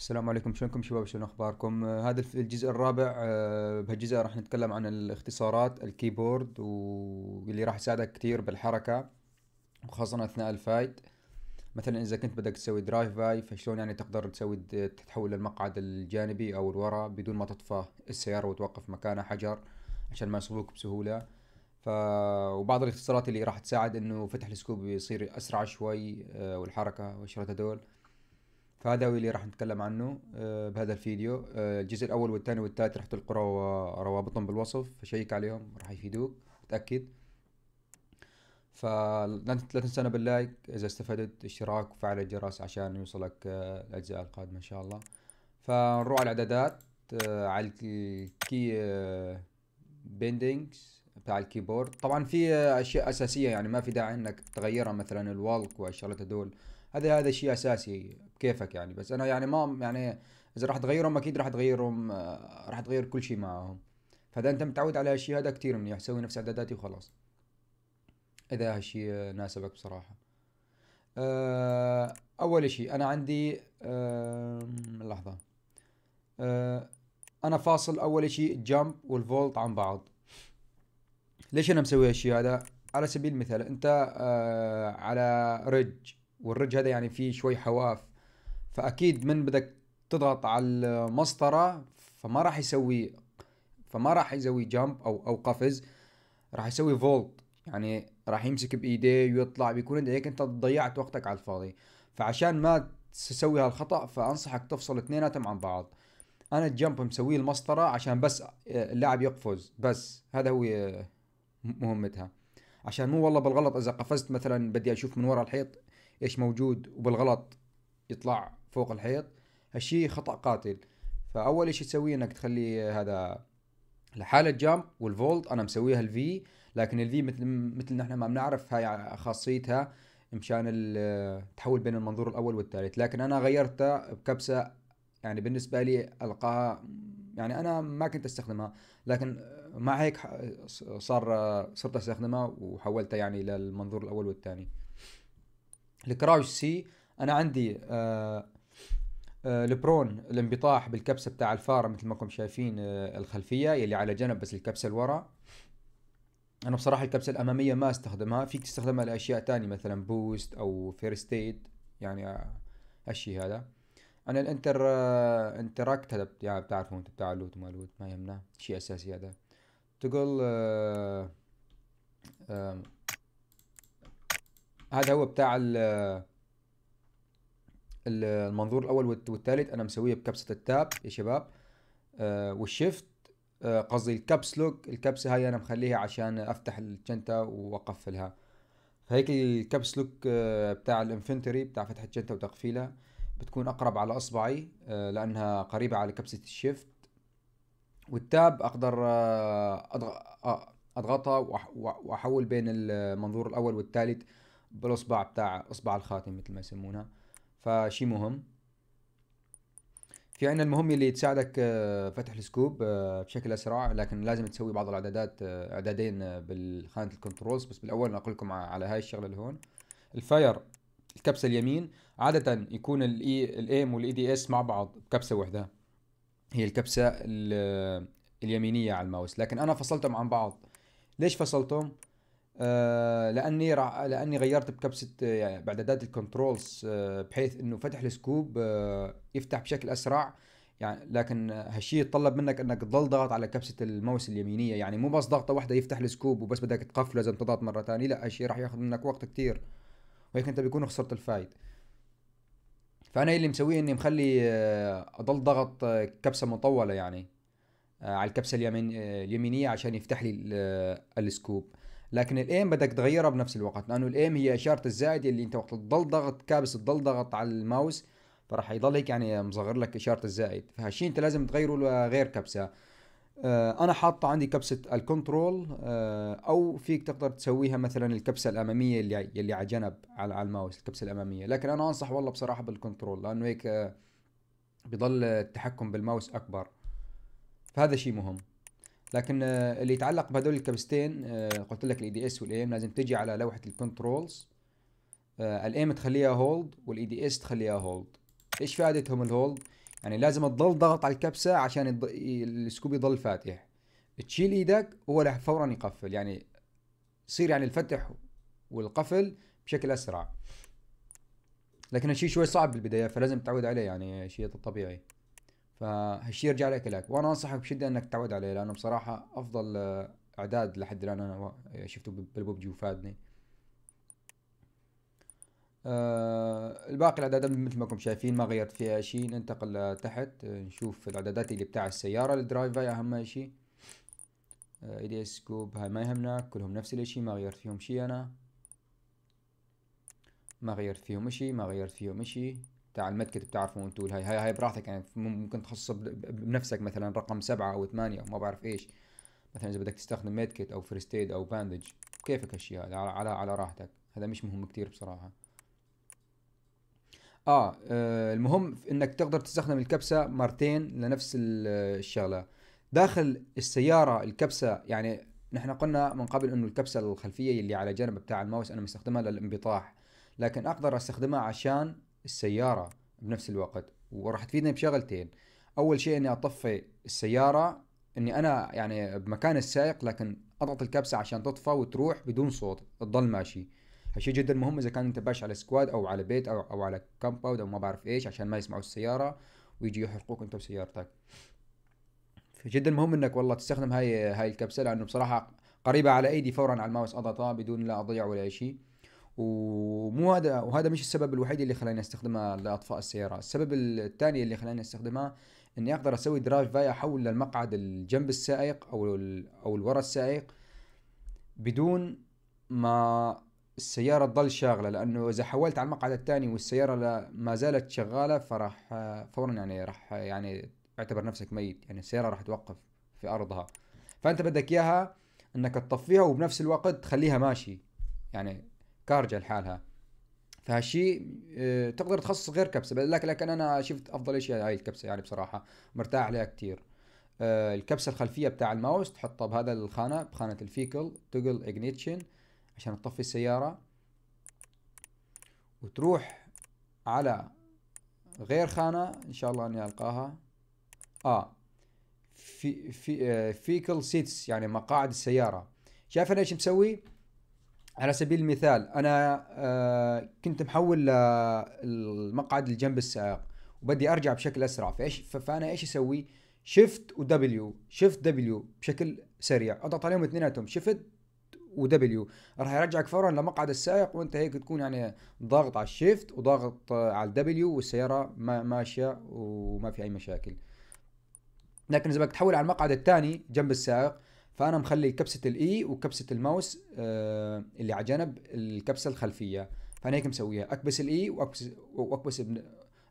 السلام عليكم شلونكم شباب شلون اخباركم آه، هذا الجزء الرابع آه، بهالجزء راح نتكلم عن الاختصارات الكيبورد واللي راح يساعدك كثير بالحركه وخاصه اثناء الفايت مثلا اذا كنت بدك تسوي درايف باي فشلون يعني تقدر تسوي تتحول للمقعد الجانبي او الورا بدون ما تطفى السياره وتوقف مكانها حجر عشان ما يصيبوك بسهوله ف وبعض الاختصارات اللي راح تساعد انه فتح السكوب يصير اسرع شوي آه، والحركه والشرطة هدول فهذا هو اللي راح نتكلم عنه آه، بهذا الفيديو آه، الجزء الاول والثاني والثالث راح تلقوا روابطهم بالوصف فشيك عليهم راح يفيدوك تاكد فلا تنسانا باللايك اذا استفدت اشتراك وفعل الجرس عشان يوصلك آه، الاجزاء القادمه ان شاء الله فنروح على الاعدادات على الكي بيندينجز بتاع الكيبورد طبعا في اشياء اساسيه يعني ما في داعي انك تغيرها مثلا الوالك والشغلات هدول هذا هذا شيء اساسي كيفك يعني بس انا يعني ما يعني اذا راح تغيرهم اكيد راح تغيرهم آه، راح تغير كل شيء معهم فاذا انت متعود على هالشيء هذا كتير منيح سوي نفس اعداداتي وخلاص اذا هالشيء ناسبك بصراحه آه، اول شيء انا عندي لحظه آه، انا فاصل اول شيء الجامب والفولت عن بعض ليش انا مسوي هالشيء هذا على سبيل المثال انت على رج والرج هذا يعني فيه شوي حواف فاكيد من بدك تضغط على المسطره فما راح يسوي فما راح يسوي جامب او او قفز راح يسوي فولت يعني راح يمسك بايديه ويطلع بيكون هيك انت ضيعت وقتك على الفاضي فعشان ما تسوي هالخطا فانصحك تفصل اثنيناتهم عن بعض انا الجامب مسويه المسطره عشان بس آه، اللاعب يقفز بس هذا هو آه، مهمتها عشان مو والله بالغلط اذا قفزت مثلا بدي اشوف من وراء الحيط ايش موجود وبالغلط يطلع فوق الحيط هالشي خطا قاتل فاول شيء تسويه انك تخلي هذا لحالة جامب والفولت انا مسويها الفي لكن الفي مثل مثل نحن ما بنعرف هاي خاصيتها مشان التحول بين المنظور الاول والثالث لكن انا غيرتها بكبسه يعني بالنسبه لي القاها يعني انا ما كنت استخدمها لكن مع هيك صار صرت استخدمها وحولتها يعني للمنظور الاول والثاني الكراوش سي انا عندي آه البرون آه، الانبطاح بالكبسه بتاع الفاره مثل ما انكم شايفين آه، الخلفيه يلي على جنب بس الكبسه الورا انا بصراحه الكبسه الاماميه ما استخدمها فيك تستخدمها لاشياء تانية مثلا بوست او فيرست ايد يعني آه، هالشي هذا انا الانتر انتراكت هذا يعني بتعرفوا انت بتاع اللوت وما لوت ما يهمنا شيء اساسي هذا تقول هذا هو بتاع المنظور الاول والثالث انا مسويه بكبسه التاب يا شباب آه والشيفت آه قصدي الكبس لوك الكبسه هاي انا مخليها عشان افتح الشنطه واقفلها فهيك الكبس لوك آه بتاع الانفنتوري بتاع فتح الشنطه وتقفيلها بتكون اقرب على اصبعي آه لانها قريبه على كبسه الشيفت والتاب اقدر آه, آه، اضغطها واحول بين المنظور الاول والثالث بالاصبع بتاع اصبع الخاتم مثل ما يسمونها فشي مهم في عندنا المهم اللي تساعدك آه، فتح السكوب آه، بشكل اسرع لكن لازم تسوي بعض الاعدادات آه، اعدادين بالخانه الكنترولز بس بالاول اقول لكم على هاي الشغله اللي هون الفاير الكبسه اليمين عاده يكون الاي الايم والاي دي اس مع بعض بكبسه واحده هي الكبسه اليمينيه على الماوس لكن انا فصلتهم عن بعض ليش فصلتهم آه، لاني راح لاني غيرت بكبسه يعني باعدادات الكنترولز آه، بحيث انه فتح السكوب آه، يفتح بشكل اسرع يعني لكن هالشيء يتطلب منك انك تضل ضغط على كبسه الماوس اليمينيه يعني مو بس ضغطه واحده يفتح السكوب وبس بدك تقفله لازم تضغط مره ثانيه لا هالشيء راح ياخذ منك وقت كثير وهيك انت بيكون خسرت الفايت فانا اللي مسويه اني مخلي اضل ضغط كبسه مطوله يعني على الكبسه اليمين اليمينيه عشان يفتح لي السكوب لكن الايم بدك تغيرها بنفس الوقت لانه الايم هي اشاره الزائد اللي انت وقت تضل ضغط كابس تضل ضغط على الماوس فراح يضل هيك يعني مصغر لك اشاره الزائد فهالشيء انت لازم تغيره لغير كبسه آه انا حاطه عندي كبسه الكنترول آه او فيك تقدر تسويها مثلا الكبسه الاماميه اللي اللي على جنب على, على الماوس الكبسه الاماميه لكن انا انصح والله بصراحه بالكنترول لانه هيك آه بضل التحكم بالماوس اكبر فهذا شيء مهم لكن آه، اللي يتعلق بهذول الكبستين آه، قلت لك الاي دي e اس والايم لازم تجي على لوحه الكنترولز آه، الايم تخليها هولد والاي دي اس تخليها هولد ايش فائدتهم الهولد يعني لازم تضل ضغط على الكبسه عشان السكوب يضل فاتح تشيل ايدك هو راح فورا يقفل يعني يصير يعني الفتح والقفل بشكل اسرع لكن الشيء شوي صعب بالبدايه فلازم تتعود عليه يعني شيء طبيعي فهالشيء يرجع لك لك وانا انصحك بشده انك تعود عليه لانه بصراحه افضل آه، اعداد لحد الان انا شفته بالببجي وفادني أه الباقي الاعدادات مثل ما كنتم شايفين ما غيرت فيها شيء ننتقل لتحت آه، نشوف الاعدادات اللي بتاع السياره الدرايف هاي اهم شيء اي آه، دي كوب هاي ما يهمنا كلهم نفس الاشي ما غيرت فيهم شيء انا ما غيرت فيهم اشي ما غيرت فيهم اشي تاع المدكت بتعرفوا انتوا هاي هاي هاي براحتك يعني ممكن تخصص بنفسك مثلا رقم سبعة او ثمانية او ما بعرف ايش مثلا اذا بدك تستخدم ميدكت او فريست ايد او باندج كيفك هالشيء هذا على على راحتك هذا مش مهم كتير بصراحة آه, آه المهم انك تقدر تستخدم الكبسة مرتين لنفس الشغلة داخل السيارة الكبسة يعني نحن قلنا من قبل انه الكبسة الخلفية اللي على جنب بتاع الماوس انا مستخدمها للانبطاح لكن اقدر استخدمها عشان السياره بنفس الوقت وراح تفيدني بشغلتين اول شيء اني اطفي السياره اني انا يعني بمكان السائق لكن اضغط الكبسه عشان تطفى وتروح بدون صوت تضل ماشي هالشيء جدا مهم اذا كان انت باش على سكواد او على بيت او او على كومباوند او ما بعرف ايش عشان ما يسمعوا السياره ويجي يحرقوك انت وسيارتك فجدا مهم انك والله تستخدم هاي هاي الكبسه لانه بصراحه قريبه على ايدي فورا على الماوس اضغطها بدون لا اضيع ولا شيء ومو هذا وهذا مش السبب الوحيد اللي خلاني استخدمها لاطفاء السياره السبب الثاني اللي خلاني استخدمها اني اقدر اسوي درايف فاي احول للمقعد الجنب السائق او او الورا السائق بدون ما السيارة تظل شاغلة لأنه إذا حولت على المقعد الثاني والسيارة ما زالت شغالة فراح فورا يعني راح يعني اعتبر نفسك ميت يعني السيارة راح توقف في أرضها فأنت بدك إياها إنك تطفيها وبنفس الوقت تخليها ماشي يعني كارجه لحالها فهالشيء آه، تقدر تخصص غير كبسه لك لكن انا شفت افضل شيء هاي الكبسه يعني بصراحه مرتاح عليها كثير آه، الكبسه الخلفيه بتاع الماوس تحطها بهذا الخانه بخانه الفيكل تقل اجنيشن عشان تطفي السياره وتروح على غير خانه ان شاء الله اني القاها اه في في آه، فيكل سيتس يعني مقاعد السياره شايف انا ايش مسوي على سبيل المثال انا آه، كنت محول للمقعد آه، اللي جنب السائق وبدي ارجع بشكل اسرع فايش فانا ايش اسوي؟ شيفت ودبليو شيفت دبليو بشكل سريع اضغط عليهم اثنيناتهم شيفت ودبليو راح يرجعك فورا لمقعد السائق وانت هيك تكون يعني ضاغط على الشيفت وضاغط على الدبليو والسياره ما ماشيه وما في اي مشاكل لكن اذا بدك تحول على المقعد الثاني جنب السائق فانا مخلي كبسه الاي e وكبسه الماوس آه اللي على جنب الكبسه الخلفيه فانا هيك مسويها اكبس الاي e واكبس واكبس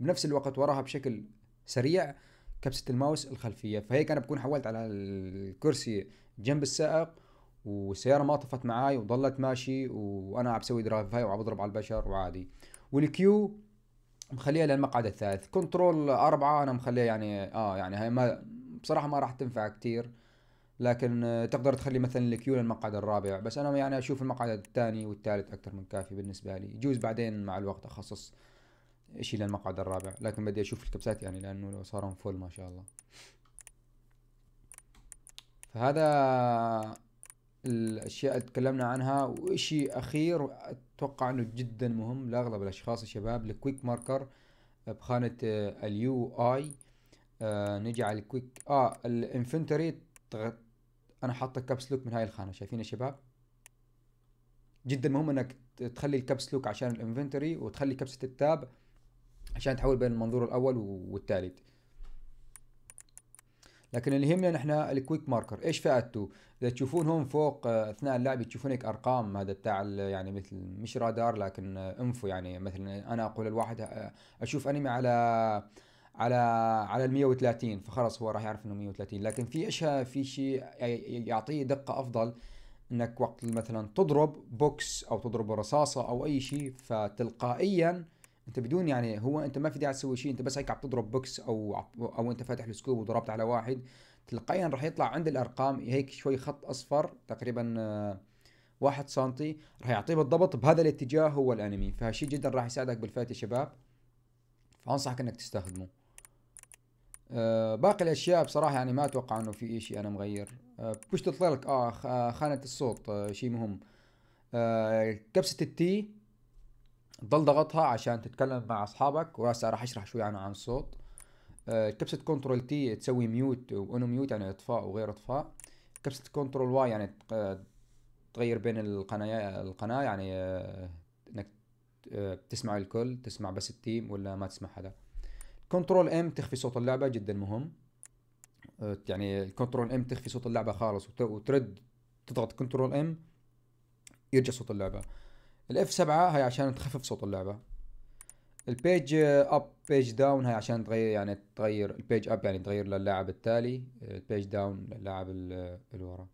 بنفس الوقت وراها بشكل سريع كبسه الماوس الخلفيه فهيك انا بكون حولت على الكرسي جنب السائق والسياره ما طفت معي وظلت ماشي وانا عم بسوي درايف هاي وعم بضرب على البشر وعادي والكيو مخليها للمقعد الثالث كنترول أربعة أنا مخليها يعني آه يعني هاي ما بصراحة ما راح تنفع كثير لكن آه، تقدر تخلي مثلا الكيو للمقعد الرابع بس انا يعني اشوف المقعد الثاني والثالث اكثر من كافي بالنسبه لي يجوز بعدين مع الوقت اخصص شيء للمقعد الرابع لكن بدي اشوف الكبسات يعني لانه لو صاروا فول ما شاء الله فهذا الاشياء اللي تكلمنا عنها وشيء اخير اتوقع انه جدا مهم لاغلب الاشخاص الشباب الكويك ماركر بخانه آه، اليو اي آه، نجي على الكويك اه الانفنتوري انا حاطه كابس لوك من هاي الخانه شايفين يا شباب جدا مهم انك تخلي الكابس لوك عشان الانفنتوري وتخلي كبسه التاب عشان تحول بين المنظور الاول والثالث لكن اللي يهمنا نحن الكويك ماركر ايش فائدته اذا تشوفون هون فوق آه، اثناء اللعب تشوفون هيك ارقام هذا بتاع يعني مثل مش رادار لكن آه، انفو يعني مثلا انا اقول الواحد آه، اشوف انمي على على على ال 130 فخلص هو راح يعرف انه 130 لكن في اشياء في شيء يعطيه دقه افضل انك وقت مثلا تضرب بوكس او تضرب رصاصه او اي شيء فتلقائيا انت بدون يعني هو انت ما في داعي تسوي شيء انت بس هيك عم تضرب بوكس او او انت فاتح السكوب وضربت على واحد تلقائيا راح يطلع عند الارقام هيك شوي خط اصفر تقريبا واحد سنتي راح يعطيه بالضبط بهذا الاتجاه هو الانمي فهالشيء جدا راح يساعدك بالفات يا شباب فانصحك انك تستخدمه آه باقي الاشياء بصراحه يعني ما اتوقع انه في شيء انا مغير آه بوش تطلق آه،, اه خانه الصوت آه شيء مهم آه كبسه التي ضل ضغطها عشان تتكلم مع اصحابك وهسه راح اشرح شوي عنه عن الصوت آه كبسه كنترول تي تسوي ميوت وانو ميوت يعني اطفاء وغير اطفاء كبسه كنترول واي يعني آه، تغير بين القناه القناه يعني آه، انك تسمع الكل تسمع بس التيم ولا ما تسمع حدا كنترول ام تخفي صوت اللعبه جدا مهم أه، يعني كنترول ام تخفي صوت اللعبه خالص وترد تضغط كنترول ام يرجع صوت اللعبه الاف 7 هاي عشان تخفف صوت اللعبه البيج اب بيج داون هاي عشان تغير يعني تغير البيج اب يعني تغير للاعب التالي البيج داون للاعب اللي ورا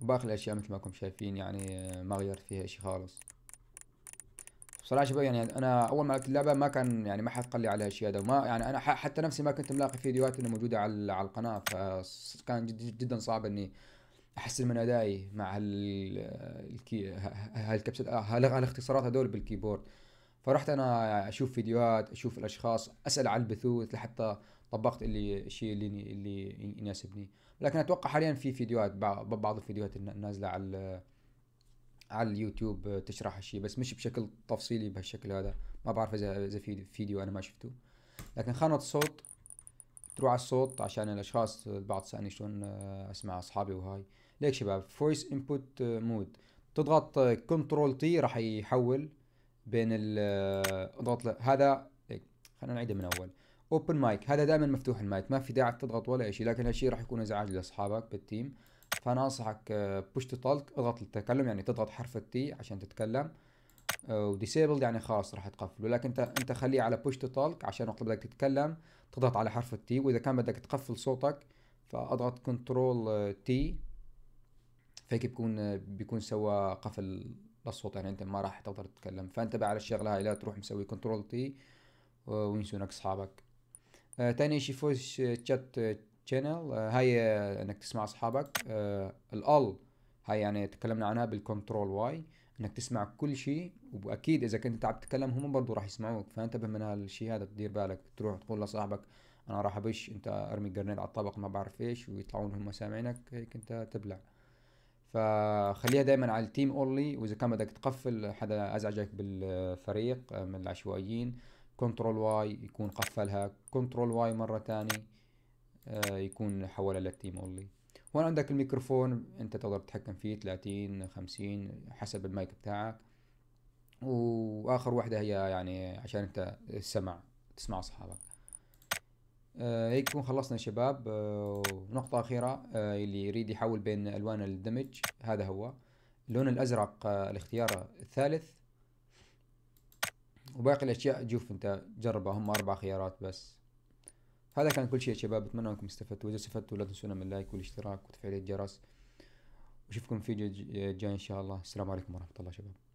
وباقي الاشياء مثل ما كنتم شايفين يعني أه، ما غيرت فيها اشي خالص بصراحه شباب يعني انا اول ما لعبت اللعبه ما كان يعني ما حد قال لي على هالشيء هذا وما يعني انا حتى نفسي ما كنت ملاقي فيديوهات انه موجوده على على القناه فكان جد جدا صعب اني احسن من ادائي مع هال هال هالاختصارات هذول بالكيبورد فرحت انا اشوف فيديوهات اشوف الاشخاص اسال على البثوث لحتى طبقت اللي الشيء اللي اللي يناسبني لكن اتوقع حاليا في فيديوهات بعض الفيديوهات النازله على على اليوتيوب تشرح هالشيء بس مش بشكل تفصيلي بهالشكل هذا ما بعرف اذا اذا في فيديو انا ما شفته لكن خانة الصوت تروح على الصوت عشان الاشخاص البعض سالني شلون آه، اسمع اصحابي وهاي ليك شباب فويس انبوت مود تضغط كنترول تي راح يحول بين ال آه، اضغط هذا إيه، خلينا نعيده من اول اوبن مايك هذا دائما مفتوح المايك ما في داعي تضغط ولا شيء لكن هالشيء راح يكون ازعاج لاصحابك بالتيم فانا انصحك بوش تو تالك اضغط للتكلم يعني تضغط حرف التي عشان تتكلم آه، وديسيبلد يعني خلاص راح تقفله لكن انت انت خليه على بوش تو تالك عشان وقت بدك تتكلم تضغط على حرف التي واذا كان بدك تقفل صوتك فاضغط كنترول تي آه، فهيك بكون بيكون آه، سوى قفل للصوت يعني انت ما راح تقدر تتكلم فانتبه على الشغله هاي لا تروح مسوي كنترول تي وينسونك اصحابك آه تاني شي فوز تشات channel آه، هاي آه، انك تسمع اصحابك آه، الال هاي يعني تكلمنا عنها بالكنترول واي انك تسمع كل شيء واكيد اذا كنت عم تتكلم هم برضه راح يسمعوك فانتبه من هالشيء هذا تدير بالك تروح تقول لصاحبك انا راح ابش انت ارمي جرنيد على الطبق ما بعرف ايش ويطلعون هم سامعينك هيك انت تبلع فخليها دائما على التيم اونلي واذا كان بدك تقفل حدا ازعجك بالفريق من العشوائيين كنترول واي يكون قفلها كنترول واي مره ثانيه آه، يكون حوالي 30 مولي هون عندك الميكروفون انت تقدر تتحكم فيه 30 50 حسب المايك بتاعك واخر واحده هي يعني عشان انت السمع تسمع اصحابك آه هيك يكون خلصنا شباب آه ونقطة أخيرة آه اللي يريد يحول بين ألوان الدمج هذا هو اللون الأزرق آه، الاختيار الثالث وباقي الأشياء جوف أنت جربها هم أربع خيارات بس هذا كان كل شيء يا شباب اتمنى انكم استفدتوا واذا استفدتوا لا تنسونا من اللايك والاشتراك وتفعيل الجرس واشوفكم في فيديو جاي ان شاء الله السلام عليكم ورحمه الله شباب